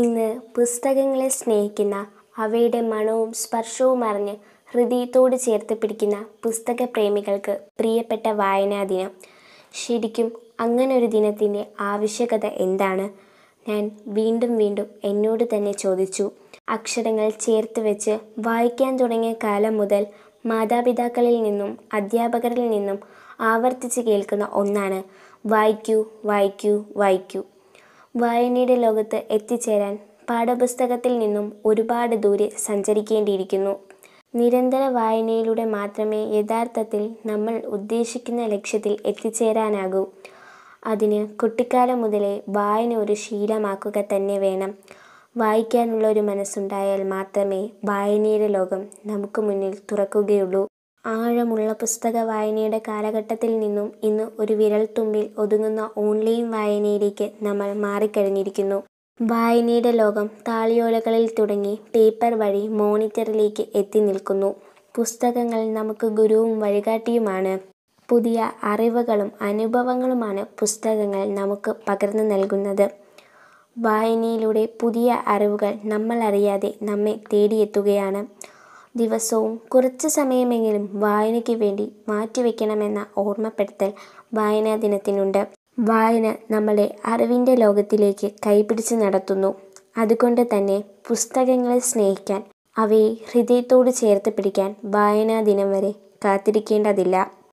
ഇന്ന് പുസ്തകങ്ങളെ സ്നേഹിക്കുന്ന അവയുടെ മണവും സ്പർശവും അറിഞ്ഞ് ഹൃദയത്തോട് ചേർത്ത് പിടിക്കുന്ന പുസ്തക പ്രേമികൾക്ക് പ്രിയപ്പെട്ട വായനാ ദിനം ശരിക്കും അങ്ങനൊരു ദിനത്തിൻ്റെ ആവശ്യകത എന്താണ് ഞാൻ വീണ്ടും വീണ്ടും എന്നോട് തന്നെ ചോദിച്ചു അക്ഷരങ്ങൾ ചേർത്ത് വെച്ച് വായിക്കാൻ തുടങ്ങിയ കാലം മുതൽ മാതാപിതാക്കളിൽ നിന്നും അധ്യാപകരിൽ നിന്നും ആവർത്തിച്ച് കേൾക്കുന്ന ഒന്നാണ് വായിക്കൂ വായിക്കൂ വായിക്കൂ വായനയുടെ ലോകത്ത് എത്തിച്ചേരാൻ പാഠപുസ്തകത്തിൽ നിന്നും ഒരുപാട് ദൂരെ സഞ്ചരിക്കേണ്ടിയിരിക്കുന്നു നിരന്തര വായനയിലൂടെ മാത്രമേ യഥാർത്ഥത്തിൽ നമ്മൾ ഉദ്ദേശിക്കുന്ന ലക്ഷ്യത്തിൽ എത്തിച്ചേരാനാകൂ അതിന് കുട്ടിക്കാലം മുതലേ വായന ഒരു ശീലമാക്കുക തന്നെ വേണം വായിക്കാനുള്ള ഒരു മനസ്സുണ്ടായാൽ മാത്രമേ വായനയുടെ ലോകം നമുക്ക് മുന്നിൽ തുറക്കുകയുള്ളൂ ആഴമുള്ള പുസ്തക വായനയുടെ കാലഘട്ടത്തിൽ നിന്നും ഇന്ന് ഒരു വിരൽത്തുമ്പിൽ ഒതുങ്ങുന്ന ഓൺലൈൻ വായനയിലേക്ക് നമ്മൾ മാറിക്കഴിഞ്ഞിരിക്കുന്നു വായനയുടെ ലോകം താളിയോലകളിൽ തുടങ്ങി പേപ്പർ വഴി മോണിറ്ററിലേക്ക് എത്തി നിൽക്കുന്നു പുസ്തകങ്ങൾ നമുക്ക് ഗുരുവും വഴികാട്ടിയുമാണ് പുതിയ അറിവുകളും അനുഭവങ്ങളുമാണ് പുസ്തകങ്ങൾ നമുക്ക് പകർന്നു നൽകുന്നത് വായനയിലൂടെ പുതിയ അറിവുകൾ നമ്മൾ അറിയാതെ നമ്മെ തേടിയെത്തുകയാണ് ദിവസവും കുറച്ച് സമയമെങ്കിലും വായനയ്ക്ക് വേണ്ടി മാറ്റിവെക്കണമെന്ന ഓർമ്മപ്പെടുത്തൽ വായനാ ദിനത്തിനുണ്ട് വായന നമ്മളെ അറിവിൻ്റെ ലോകത്തിലേക്ക് കൈപിടിച്ച് നടത്തുന്നു അതുകൊണ്ട് തന്നെ പുസ്തകങ്ങളെ സ്നേഹിക്കാൻ അവയെ ഹൃദയത്തോട് ചേർത്ത് പിടിക്കാൻ വായനാ ദിനം വരെ കാത്തിരിക്കേണ്ടതില്ല